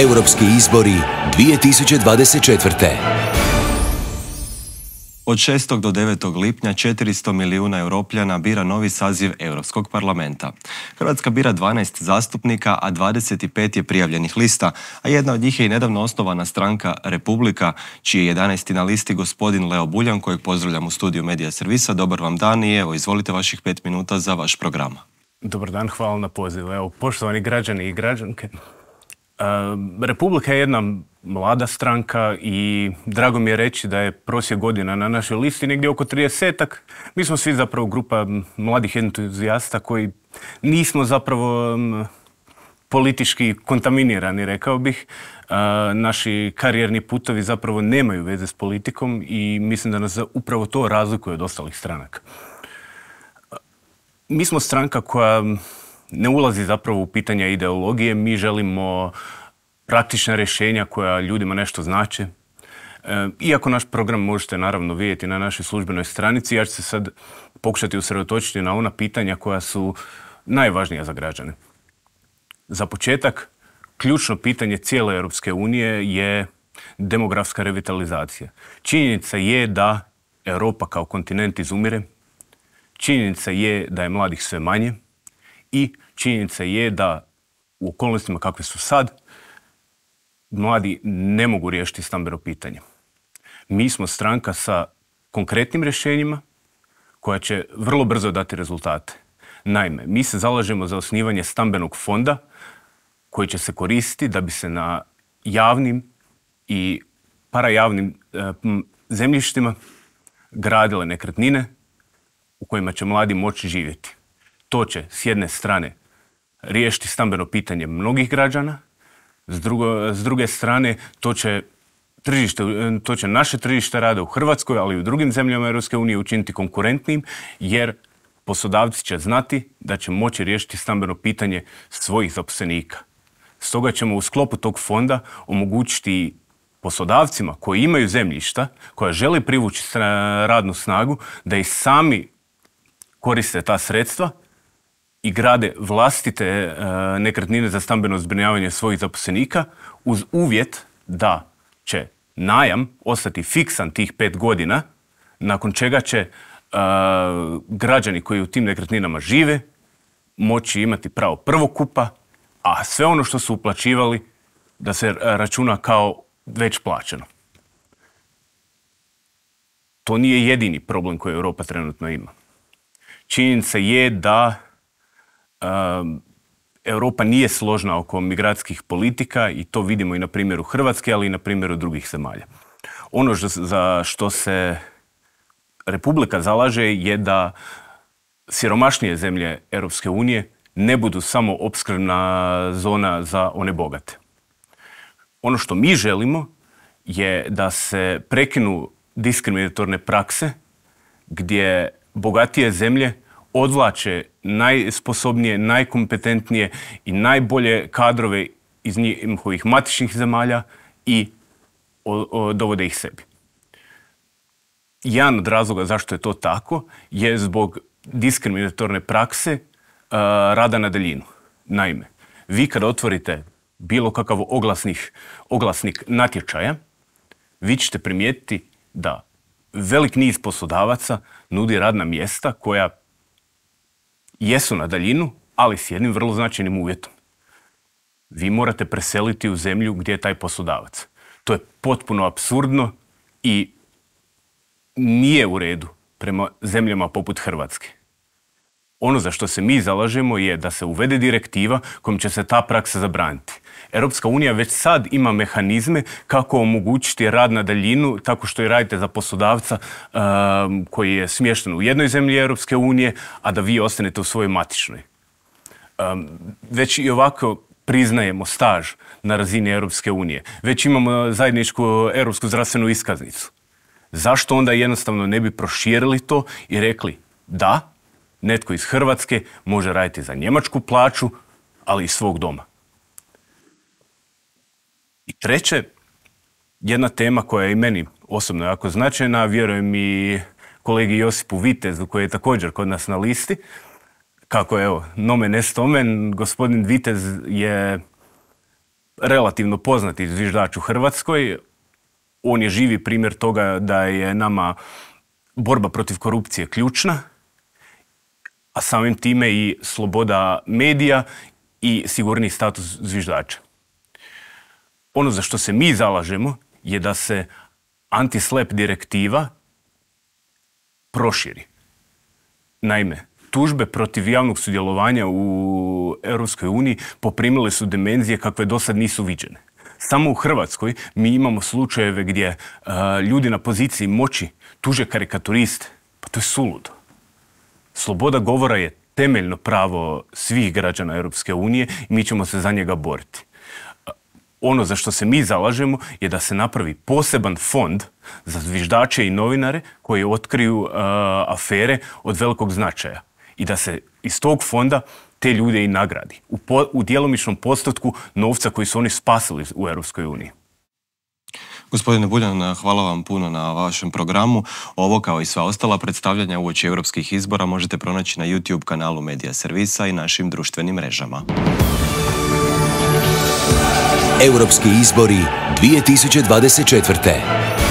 Europski izbori 2024. Od 6. do 9. lipnja 400 milijuna europljana bira novi saziv Europskog parlamenta. Hrvatska bira 12 zastupnika, a 25 je prijavljenih lista, a jedna od njih je i nedavno osnovana stranka Republika, čiji je 11. na listi gospodin Leo Buljan, kojeg pozdravljam u studiju Medija Servisa. Dobar vam dan i evo, izvolite vaših pet minuta za vaš program. Dobar dan, hvala na poziv, Evo, poštovani građani i građanke, Ehm, Republika je jedna mlada stranka i drago mi je reći da je prosje godina na našoj listi negdje oko 30 Mi smo svi zapravo grupa mladih entuzijasta koji nismo zapravo politički kontaminirani, rekao bih. Ehm, naši karijerni putovi zapravo nemaju veze s politikom i mislim da nas upravo to razlikuje od ostalih stranaka. Mi smo stranka koja ne ulazi zapravo u pitanja ideologije. Mi želimo praktična rješenja koja ljudima nešto znače. E, iako naš program možete naravno vidjeti na našoj službenoj stranici, ja ću se sad pokušati usredotočiti na ona pitanja koja su najvažnija za građane. Za početak, ključno pitanje cijele Europske unije je demografska revitalizacija. Činjenica je da Europa kao kontinent izumire, činjenica je da je mladih sve manje, i činjenica je da u okolnostima kakve su sad, mladi ne mogu riješiti stambeno pitanje. Mi smo stranka sa konkretnim rješenjima koja će vrlo brzo dati rezultate. Naime, mi se zalažemo za osnivanje stambenog fonda koji će se koristiti da bi se na javnim i parajavnim e, zemljištima gradile nekretnine u kojima će mladi moći živjeti. To će s jedne strane riješiti stambeno pitanje mnogih građana, s, s druge strane to će tržište, to će naše tržište rada u Hrvatskoj, ali i u drugim zemljama Europske unije učiniti konkurentnim, jer poslodavci će znati da će moći riješiti stambeno pitanje svojih zaposlenika. Stoga ćemo u sklopu tog fonda omogućiti poslodavcima koji imaju zemljišta, koja žele privući radnu snagu, da i sami koriste ta sredstva i grade vlastite e, nekretnine za stambeno zbrinjavanje svojih zaposlenika uz uvjet da će najam ostati fiksan tih pet godina, nakon čega će e, građani koji u tim nekretninama žive moći imati pravo prvokupa, a sve ono što su uplaćivali da se e, računa kao već plaćeno. To nije jedini problem koji Europa trenutno ima. Činjenica je da Europa nije složna oko migratskih politika i to vidimo i na primjeru Hrvatske, ali i na primjeru drugih zemalja. Ono za što se Republika zalaže je da siromašnije zemlje Europske unije ne budu samo opskrbna zona za one bogate. Ono što mi želimo je da se prekinu diskriminatorne prakse gdje bogatije zemlje odvlače najsposobnije, najkompetentnije i najbolje kadrove iz njihovih matičnih zemalja i dovode ih sebi. Jedan od razloga zašto je to tako je zbog diskriminatorne prakse e, rada na daljinu. Naime, vi kad otvorite bilo kakav oglasnih, oglasnik natječaja, vi ćete primijetiti da velik niz poslodavaca nudi radna mjesta koja jesu na daljinu, ali s jednim vrlo značajnim uvjetom. Vi morate preseliti u zemlju gdje je taj poslodavac. To je potpuno absurdno i nije u redu prema zemljama poput Hrvatske. Ono za što se mi zalažemo je da se uvede direktiva kojom će se ta praksa zabraniti. Europska unija već sad ima mehanizme kako omogućiti rad na daljinu tako što i radite za poslodavca ehm, koji je smješten u jednoj zemlji Europske unije, a da vi ostanete u svojoj matičnoj. Ehm, već i ovako priznajemo staž na razini Europske unije. Već imamo zajedničku europsku zdravstvenu iskaznicu. Zašto onda jednostavno ne bi proširili to i rekli da, Netko iz Hrvatske može raditi za njemačku plaću, ali iz svog doma. I treće, jedna tema koja je i meni osobno jako značajna, vjerujem i kolegi Josipu Vitezu koji je također kod nas na listi, kako je, evo, nomen est gospodin Vitez je relativno poznati zviždač u Hrvatskoj. On je živi primjer toga da je nama borba protiv korupcije ključna a samim time i sloboda medija i sigurni status zviždača. Ono za što se mi zalažemo je da se antislep direktiva proširi. Naime, tužbe protiv javnog sudjelovanja u Europskoj uniji poprimile su dimenzije kakve do sad nisu viđene. Samo u Hrvatskoj mi imamo slučajeve gdje eh, ljudi na poziciji moći tuže karikaturiste. Pa to je suludo. Sloboda govora je temeljno pravo svih građana Europske unije i mi ćemo se za njega boriti. Ono za što se mi zalažemo je da se napravi poseban fond za zviždače i novinare koji otkriju e, afere od velikog značaja i da se iz tog fonda te ljude i nagradi u, u djelomičnom postotku novca koji su oni spasili u Europskoj uniji. Gospodine Buljan, hvala vam puno na vašem programu. Ovo kao i sva ostala predstavljanja uoči europskih izbora možete pronaći na YouTube kanalu Medija Servisa i našim društvenim mrežama. Europski izbori 2024.